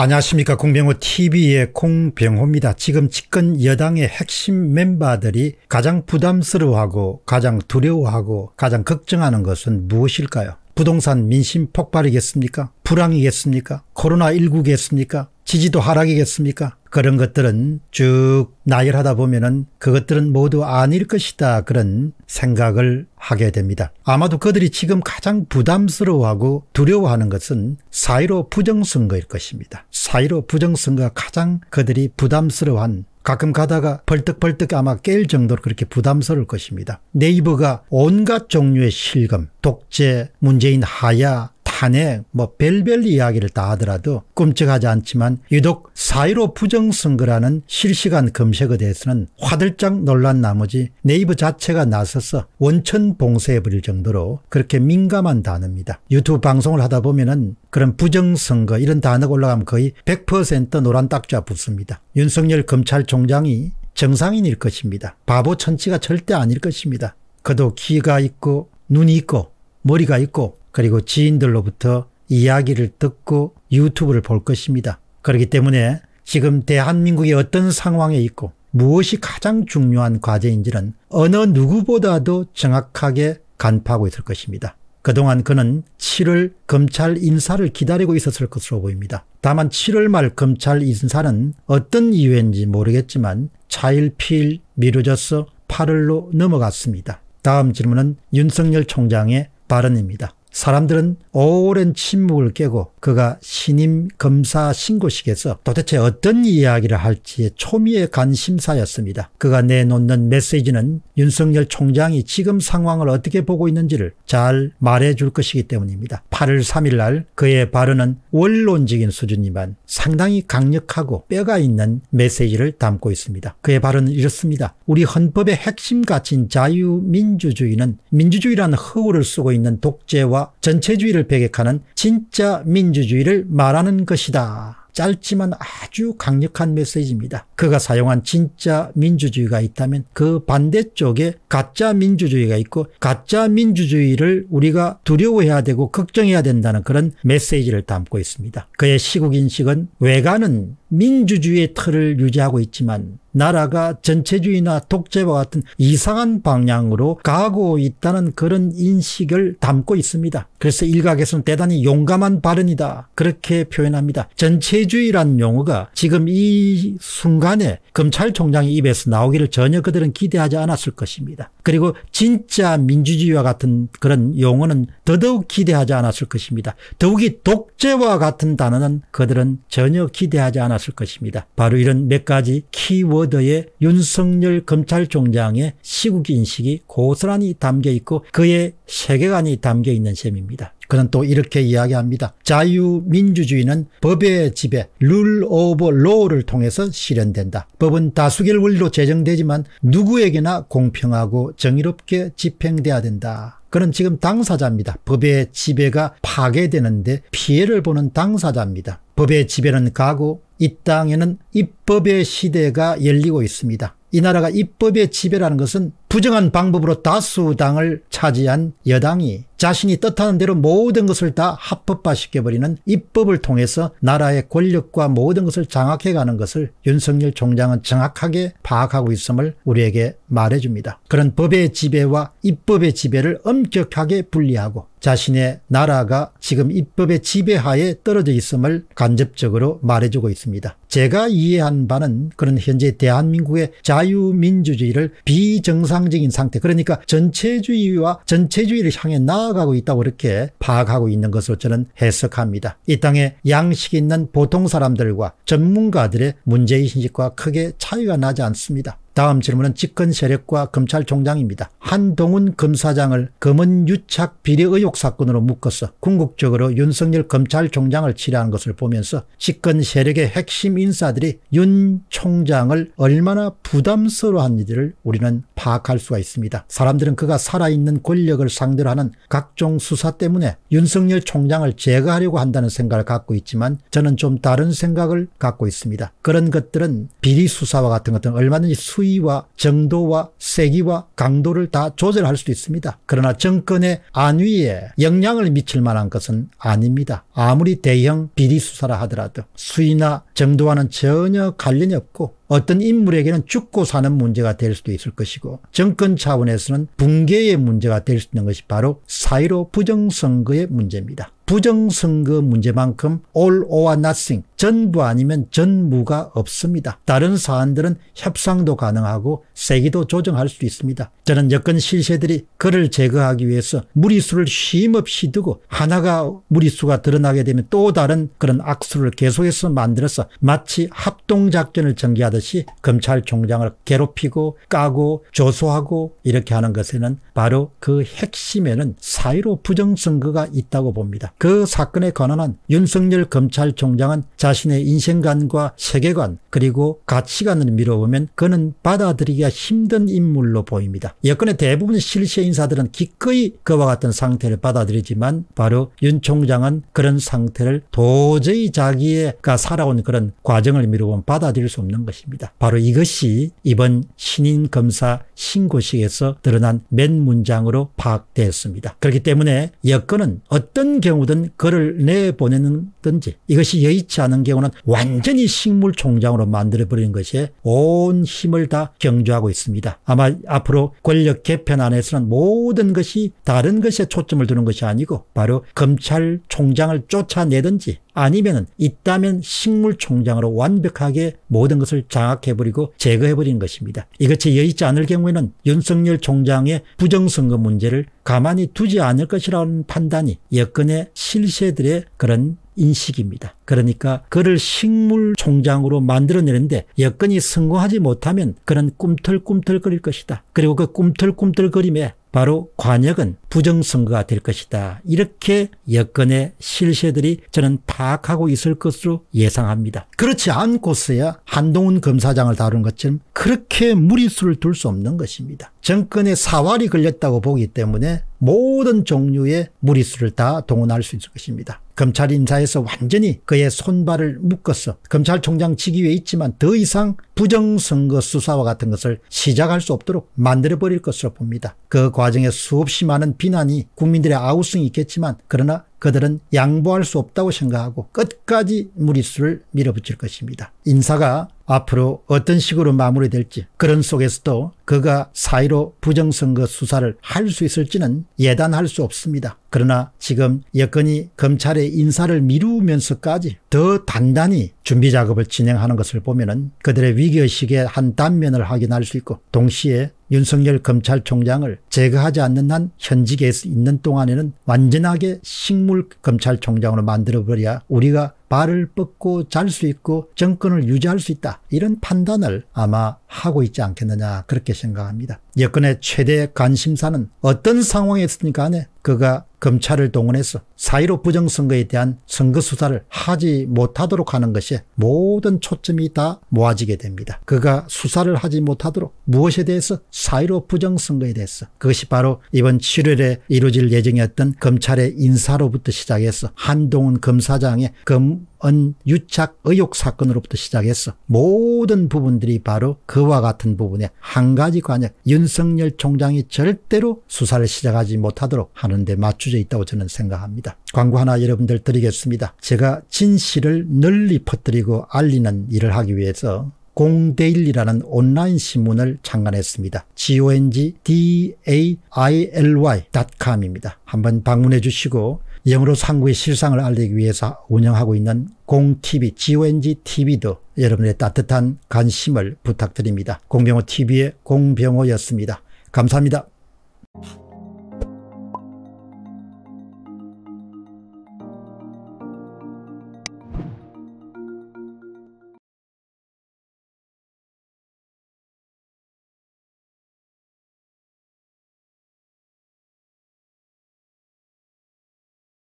안녕하십니까 공병호 tv의 공병호입니다. 지금 집권 여당의 핵심 멤버들이 가장 부담스러워하고 가장 두려워하고 가장 걱정하는 것은 무엇일까요? 부동산 민심 폭발이겠습니까? 불황이겠습니까? 코로나19겠습니까? 지지도 하락이겠습니까? 그런 것들은 쭉 나열하다 보면은 그것들은 모두 아닐 것이다 그런 생각을 하게 됩니다. 아마도 그들이 지금 가장 부담스러워하고 두려워하는 것은 사이로 부정선거일 것입니다. 사이로 부정선거가 가장 그들이 부담스러워한 가끔 가다가 벌떡벌떡 아마 깰 정도로 그렇게 부담스러울 것입니다. 네이버가 온갖 종류의 실검, 독재, 문재인 하야, 한해 뭐 별별 이야기를 다 하더라도 끔찍하지 않지만 유독 사1로 부정선거라는 실시간 검색에 대해서는 화들짝 놀란 나머지 네이버 자체가 나서서 원천 봉쇄해버릴 정도로 그렇게 민감한 단어입니다. 유튜브 방송을 하다 보면은 그런 부정선거 이런 단어가 올라가면 거의 100% 노란 딱지가 붙습니다. 윤석열 검찰총장이 정상인일 것입니다. 바보 천치가 절대 아닐 것입니다. 그도 귀가 있고 눈이 있고 머리가 있고 그리고 지인들로부터 이야기를 듣고 유튜브를 볼 것입니다. 그렇기 때문에 지금 대한민국이 어떤 상황에 있고 무엇이 가장 중요한 과제인지는 어느 누구보다도 정확하게 간파하고 있을 것입니다. 그동안 그는 7월 검찰 인사를 기다리고 있었을 것으로 보입니다. 다만 7월 말 검찰 인사는 어떤 이유인지 모르겠지만 차일피일 미뤄져서 8월로 넘어갔습니다. 다음 질문은 윤석열 총장의 발언입니다. 사람들은 오랜 침묵을 깨고 그가 신임 검사 신고식에서 도대체 어떤 이야기를 할지에 초미의 관심사였습니다. 그가 내놓는 메시지는 윤석열 총장이 지금 상황을 어떻게 보고 있는지를 잘 말해줄 것이기 때문입니다. 8월 3일 날 그의 발언은 원론적인 수준이지만 상당히 강력하고 뼈가 있는 메시지를 담고 있습니다. 그의 발언은 이렇습니다. 우리 헌법의 핵심 가치인 자유민주주의는 민주주의라는 허구를 쓰고 있는 독재와 전체주의를 배격하는 진짜 민주주의를 말하는 것이다. 짧지만 아주 강력한 메시지입니다. 그가 사용한 진짜 민주주의가 있다면 그 반대쪽에 가짜 민주주의가 있고 가짜 민주주의를 우리가 두려워해야 되고 걱정해야 된다는 그런 메시지를 담고 있습니다. 그의 시국인식은 외관은 민주주의의 틀을 유지하고 있지만 나라가 전체주의나 독재와 같은 이상한 방향으로 가고 있다는 그런 인식을 담고 있습니다. 그래서 일각에서는 대단히 용감한 발언이다 그렇게 표현합니다. 전체주의란 용어가 지금 이 순간에 검찰총장의 입에서 나오기를 전혀 그들은 기대하지 않았을 것입니다. 그리고 진짜 민주주의와 같은 그런 용어는 더더욱 기대하지 않았을 것입니다. 더욱이 독재와 같은 단어는 그들은 전혀 기대하지 않았을 나타을 것입니다. 바로 이런 몇 가지 키워드에 윤석열 검찰총장의 시국인식이 고스란히 담겨 있고 그의 세계관이 담겨 있는 셈입니다. 그는 또 이렇게 이야기합니다. 자유민주주의는 법의 지배, 룰 오브 로우를 통해서 실현된다. 법은 다수결 원리로 제정되지만 누구에게나 공평하고 정의롭게 집행돼야 된다. 그는 지금 당사자입니다. 법의 지배가 파괴되는데 피해를 보는 당사자입니다. 법의 지배는 가고 이 땅에는 입법의 시대가 열리고 있습니다. 이 나라가 입법의 지배라는 것은 부정한 방법으로 다수당을 차지한 여당이 자신이 뜻하는 대로 모든 것을 다 합법화시켜버리는 입법을 통해서 나라의 권력과 모든 것을 장악해가는 것을 윤석열 총장은 정확하게 파악하고 있음을 우리에게 말해줍니다. 그런 법의 지배와 입법의 지배를 엄격하게 분리하고 자신의 나라가 지금 입법의 지배하에 떨어져 있음을 간접적으로 말해주고 있습니다. 제가 이해한 바는 그런 현재 대한민국의 자유민주주의를 비정상 비상적인 상태 그러니까 전체주의와 전체주의를 향해 나아가고 있다고 이렇게 파악하고 있는 것으로 저는 해석합니다. 이 땅에 양식 있는 보통 사람들과 전문가들의 문제의식과 크게 차이가 나지 않습니다. 다음 질문은 집권 세력과 검찰총장입니다. 한동훈 검사장을 검은 유착 비례 의혹 사건으로 묶어서 궁극적으로 윤석열 검찰총장을 치료하는 것을 보면서 집권 세력의 핵심 인사들이 윤 총장을 얼마나 부담스러워한지를 우리는 파악할 수가 있습니다. 사람들은 그가 살아있는 권력을 상대로 하는 각종 수사 때문에 윤석열 총장을 제거하려고 한다는 생각을 갖고 있지만 저는 좀 다른 생각을 갖고 있습니다. 그런 것들은 비리 수사와 같은 것들은 얼마든지 수위 부위와 정도와 세기와 강도를 다 조절할 수도 있습니다. 그러나 정권의 안위에 영향을 미칠 만한 것은 아닙니다. 아무리 대형 비리 수사라 하더라도 수위나 정도와는 전혀 관련이 없고 어떤 인물에게는 죽고 사는 문제가 될 수도 있을 것이고 정권 차원에서는 붕괴의 문제가 될 수 있는 것이 바로 사이로 부정선거의 문제입니다. 부정선거 문제만큼 all or nothing 전부 아니면 전무가 없습니다. 다른 사안들은 협상도 가능하고 세기도 조정할 수 있습니다. 저는 여권 실세들이 그를 제거하기 위해서 무리수를 쉼없이 두고 하나가 무리수가 드러나게 되면 또 다른 그런 악수를 계속해서 만들어서 마치 합동작전을 전개하듯이 검찰총장을 괴롭히고 까고 조소하고 이렇게 하는 것에는 바로 그 핵심에는 사회로 부정선거가 있다고 봅니다. 그 사건에 관한 윤석열 검찰총장은 자신의 인생관과 세계관 그리고 가치관을 밀어보면 그는 받아들이기가 힘든 인물로 보입니다. 여권의 대부분 실세 인사들은 기꺼이 그와 같은 상태를 받아들이지만 바로 윤 총장은 그런 상태를 도저히 자기가 살아온 그런 과정을 미루면 받아들일 수 없는 것입니다. 바로 이것이 이번 신인 검사 신고식에서 드러난 맨 문장으로 파악되었습니다. 그렇기 때문에 여건은 어떤 경우도 모든 글을 내보내든지 는 이것이 여의치 않은 경우는 완전히 식물총장으로 만들어버리는 것에 온 힘을 다 경주하고 있습니다. 아마 앞으로 권력 개편 안에서는 모든 것이 다른 것에 초점을 두는 것이 아니고 바로 검찰총장을 쫓아내든지 아니면은 있다면 식물총장으로 완벽하게 모든 것을 장악해버리고 제거해버리는 것입니다. 이것이 여의치 않을 경우에는 윤석열 총장의 부정선거 문제를 가만히 두지 않을 것이라는 판단이 여건의 실세들의 그런 인식입니다. 그러니까 그를 식물총장으로 만들어내는데 여건이 성공하지 못하면 그런 꿈틀꿈틀거릴 것이다. 그리고 그 꿈틀꿈틀거림에 바로 관역은 부정선거가 될 것이다. 이렇게 여건의 실세들이 저는 파악하고 있을 것으로 예상합니다. 그렇지 않고서야 한동훈 검사장을 다룬 것처럼 그렇게 무리수를 둘 수 없는 것입니다. 정권의 사활이 걸렸다고 보기 때문에 모든 종류의 무리수를 다 동원할 수 있을 것입니다. 검찰 인사에서 완전히 그의 손발을 묶어서 검찰총장 직위에 있지만 더 이상 부정선거 수사와 같은 것을 시작할 수 없도록 만들어버릴 것으로 봅니다. 그 과정에 수없이 많은 비난이 국민들의 아우성이 있겠지만 그러나 그들은 양보할 수 없다고 생각하고 끝까지 무리수를 밀어붙일 것입니다. 인사가 앞으로 어떤 식으로 마무리될지 그런 속에서도 그가 사의로 부정선거 수사를 할 수 있을지는 예단할 수 없습니다. 그러나 지금 여건이 검찰의 인사를 미루면서까지 더 단단히 준비 작업을 진행하는 것을 보면 은 그들의 위기의식의 한 단면을 확인할 수 있고 동시에 윤석열 검찰총장을 제거하지 않는 한 현직에 있는 동안에는 완전하게 식물 검찰총장으로 만들어버려야 우리가 발을 뻗고 잘 수 있고 정권을 유지할 수 있다. 이런 판단을 아마 하고 있지 않겠느냐 그렇게 생각합니다. 여권의 최대 관심사는 어떤 상황이었으니까 안에 그가 검찰을 동원해서 사1로 부정선거에 대한 선거수사를 하지 못하도록 하는 것이 모든 초점이 다 모아지게 됩니다. 그가 수사를 하지 못하도록 무엇에 대해서 사1로 부정선거에 대해서 그것이 바로 이번 7월에 이루어질 예정이었던 검찰의 인사로부터 시작해서 한동훈 검사장의 검은 유착 의혹 사건으로부터 시작해서 모든 부분들이 바로 그와 같은 부분에 한 가지 관역 윤석열 총장이 절대로 수사를 시작하지 못하도록 하는 데 맞춰져 있다고 저는 생각합니다. 광고 하나 여러분들 드리겠습니다. 제가 진실을 널리 퍼뜨리고 알리는 일을 하기 위해서 공대일이라는 온라인 신문을 창간했습니다. g o n g d a i l y c o m 입니다. 한번 방문해 주시고 영어로 상구의 실상을 알리기 위해서 운영하고 있는 공TV, GONG TV도 여러분의 따뜻한 관심을 부탁드립니다. 공병호 TV의 공병호였습니다. 감사합니다.